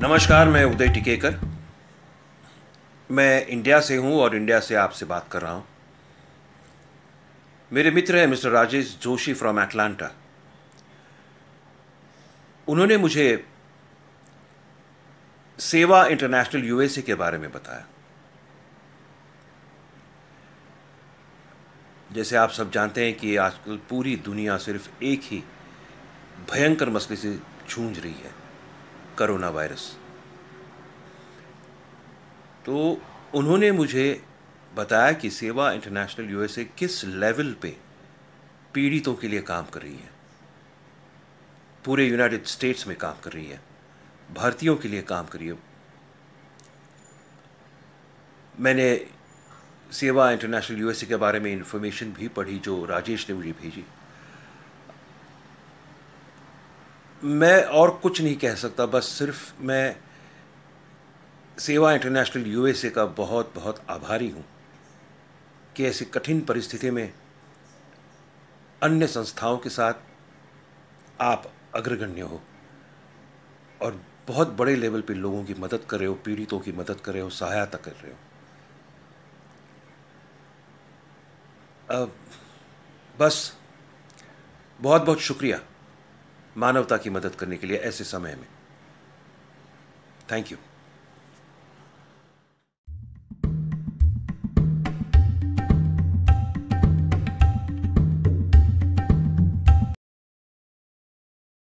नमस्कार मैं उदय टिकेकर मैं इंडिया से हूं और इंडिया से आपसे बात कर रहा हूं मेरे मित्र हैं mister Rajesh Joshi from Atlanta उन्होंने मुझे सेवा इंटरनेशनल यूएसए के बारे में बताया जैसे आप सब जानते हैं कि आजकल पूरी दुनिया सिर्फ एक ही भयंकर मसले से जूझ रही है करोना वायरस तो उन्होंने मुझे बताया कि सेवा इंटरनेशनल यूएसए किस लेवल पे पीड़ितों के लिए काम कर रही है पूरे यूनाइटेड स्टेट्स में काम कर रही है भारतीयों के लिए काम कर रही है मैंने सेवा इंटरनेशनल यूएसए के बारे में इन्फॉर्मेशन भी पढ़ी जो राजेश ने मुझे भेजी मैं और कुछ नहीं कह सकता बस सिर्फ मैं सेवा इंटरनेशनल यूएसए का बहुत बहुत आभारी हूँ कि ऐसी कठिन परिस्थिति में अन्य संस्थाओं के साथ आप अग्रगण्य हो और बहुत बड़े लेवल पे लोगों की मदद कर रहे हो पीड़ितों की मदद कर रहे हो सहायता कर रहे हो अब बस बहुत बहुत शुक्रिया मानवता की मदद करने के लिए ऐसे समय में थैंक यू